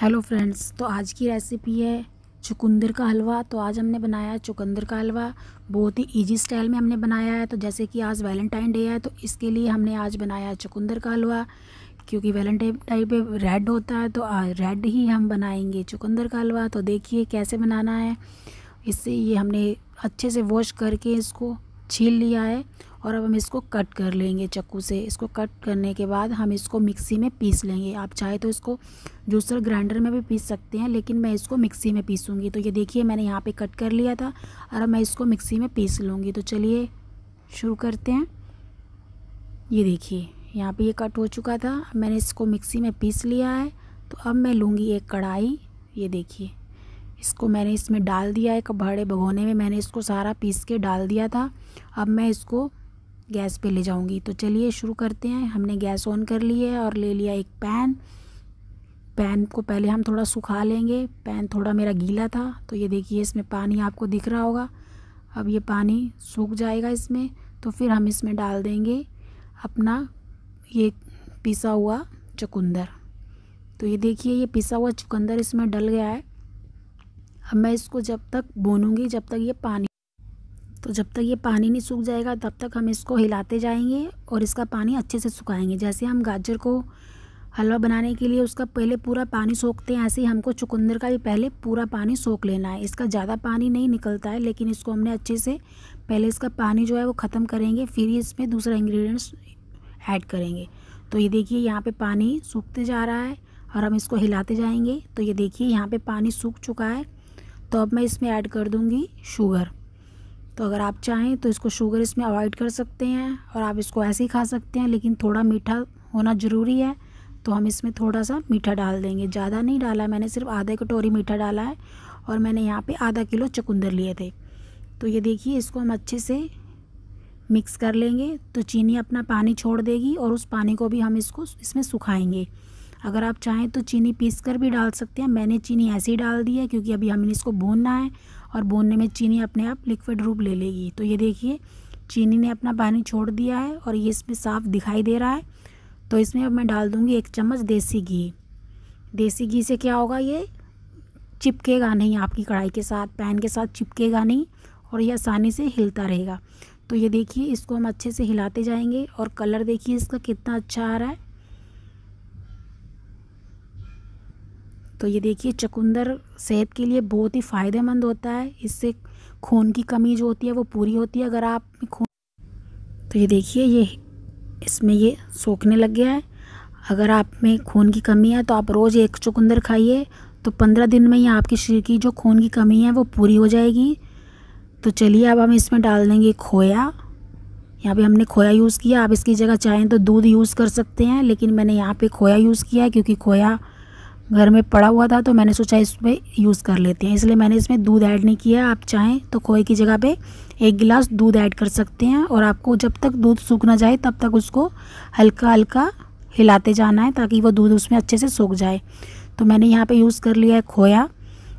hello friends तो आज की रेसिपी है चुकंदर का हलवा तो आज हमने बनाया है चुकंदर का हलवा बहुत ही इजी स्टाइल में हमने बनाया है तो जैसे कि आज वैलेंटाइन डे है तो इसके लिए हमने आज बनाया है चुकंदर का हलवा क्योंकि वैलेंटाइन टाइम पे रेड होता है तो रेड ही हम बनाएंगे चुकंदर का हलवा तो देखिए कैसे बनाना है इससे ये हमने अच्छे से वॉश करके इसको छील लिया है और अब हम इसको कट कर लेंगे चक्कू से इसको कट करने के बाद हम इसको मिक्सी में पीस लेंगे आप चाहे तो इसको जूसर ग्राइंडर में भी पीस सकते हैं लेकिन मैं इसको मिक्सी में पीसूँगी तो ये देखिए मैंने यहाँ पे कट कर लिया था और अब मैं इसको मिक्सी में पीस लूँगी तो चलिए शुरू करते हैं ये देखिए यहाँ पर ये कट हो चुका था मैंने इसको मिक्सी में पीस लिया है तो अब मैं लूँगी एक कढ़ाई ये देखिए इसको मैंने इसमें डाल दिया है एक भगोने में मैंने इसको सारा पीस के डाल दिया था अब मैं इसको गैस पे ले जाऊंगी तो चलिए शुरू करते हैं हमने गैस ऑन कर ली है और ले लिया एक पैन पैन को पहले हम थोड़ा सुखा लेंगे पैन थोड़ा मेरा गीला था तो ये देखिए इसमें पानी आपको दिख रहा होगा अब ये पानी सूख जाएगा इसमें तो फिर हम इसमें डाल देंगे अपना ये पिसा हुआ चुकंदर तो ये देखिए ये पिसा हुआ चुकंदर इसमें डल गया है अब मैं इसको जब तक भूनूंगी जब तक ये पानी तो जब तक ये पानी नहीं सूख जाएगा तब तक हम इसको हिलाते जाएंगे और इसका पानी अच्छे से सुखाएंगे जैसे हम गाजर को हलवा बनाने के लिए उसका पहले पूरा पानी सोखते हैं ऐसे ही हमको चुकंदर का भी पहले पूरा पानी सोख लेना है इसका ज़्यादा पानी नहीं निकलता है लेकिन इसको हमने अच्छे से पहले इसका पानी जो है वो ख़त्म करेंगे फिर ही इसमें दूसरा इंग्रेडिएंट्स ऐड करेंगे तो ये देखिए यहाँ पे पानी सूखते जा रहा है और हम इसको हिलाते जाएंगे तो ये देखिए यहाँ पर पानी सूख चुका है तो अब मैं इसमें ऐड कर दूँगी शुगर तो अगर आप चाहें तो इसको शुगर इसमें अवॉइड कर सकते हैं और आप इसको ऐसे ही खा सकते हैं लेकिन थोड़ा मीठा होना ज़रूरी है तो हम इसमें थोड़ा सा मीठा डाल देंगे ज़्यादा नहीं डाला मैंने सिर्फ आधा कटोरी मीठा डाला है और मैंने यहाँ पे आधा किलो चकुंदर लिए थे तो ये देखिए इसको हम अच्छे से मिक्स कर लेंगे तो चीनी अपना पानी छोड़ देगी और उस पानी को भी हम इसको इसमें सुखाएंगे अगर आप चाहें तो चीनी पीस कर भी डाल सकते हैं मैंने चीनी ऐसे ही डाल दी है क्योंकि अभी हमें इसको भूनना है और भूनने में चीनी अपने आप लिक्विड रूप ले लेगी तो ये देखिए चीनी ने अपना पानी छोड़ दिया है और ये इसमें साफ दिखाई दे रहा है तो इसमें अब मैं डाल दूँगी एक चम्मच देसी घी देसी घी से क्या होगा ये चिपकेगा नहीं आपकी कढ़ाई के साथ पैन के साथ चिपकेगा नहीं और ये आसानी से हिलता रहेगा तो ये देखिए इसको हम अच्छे से हिलाते जाएंगे और कलर देखिए इसका कितना अच्छा आ रहा है तो ये देखिए चकुंदर सेहत के लिए बहुत ही फ़ायदेमंद होता है इससे खून की कमी जो होती है वो पूरी होती है अगर आप खून तो ये देखिए ये इसमें ये सोखने लग गया है अगर आप में खून की कमी है तो आप रोज़ एक चुकंदर खाइए तो पंद्रह दिन में ही आपके शरीर की जो खून की कमी है वो पूरी हो जाएगी तो चलिए अब हम इसमें डाल देंगे खोया यहाँ पे हमने खोया यूज़ किया आप इसकी जगह चाहें तो दूध यूज़ कर सकते हैं लेकिन मैंने यहाँ पे खोया यूज़ किया है क्योंकि खोया घर में पड़ा हुआ था तो मैंने सोचा इसमें यूज़ कर लेते हैं इसलिए मैंने इसमें दूध ऐड नहीं किया आप चाहें तो खोए की जगह पे एक गिलास दूध ऐड कर सकते हैं और आपको जब तक दूध सूख ना जाए तब तक उसको हल्का हल्का हिलाते जाना है ताकि वो दूध उसमें अच्छे से सूख जाए तो मैंने यहाँ पर यूज़ कर लिया है खोया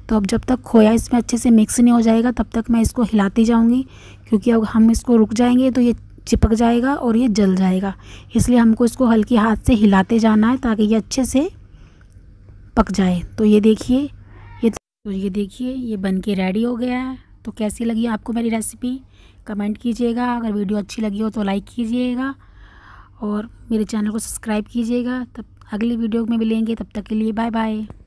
तो अब जब तक खोया इसमें अच्छे से मिक्स नहीं हो जाएगा तब तक मैं इसको हिलाती जाऊँगी क्योंकि अब हम इसको रुक जाएंगे तो ये चिपक जाएगा और ये जल जाएगा इसलिए हमको इसको हल्के हाथ से हिलाते जाना है ताकि ये अच्छे से पक जाए तो ये देखिए ये तो ये देखिए ये बन के रेडी हो गया है तो कैसी लगी आपको मेरी रेसिपी कमेंट कीजिएगा अगर वीडियो अच्छी लगी हो तो लाइक कीजिएगा और मेरे चैनल को सब्सक्राइब कीजिएगा तब अगली वीडियो में मिलेंगे तब तक के लिए बाय बाय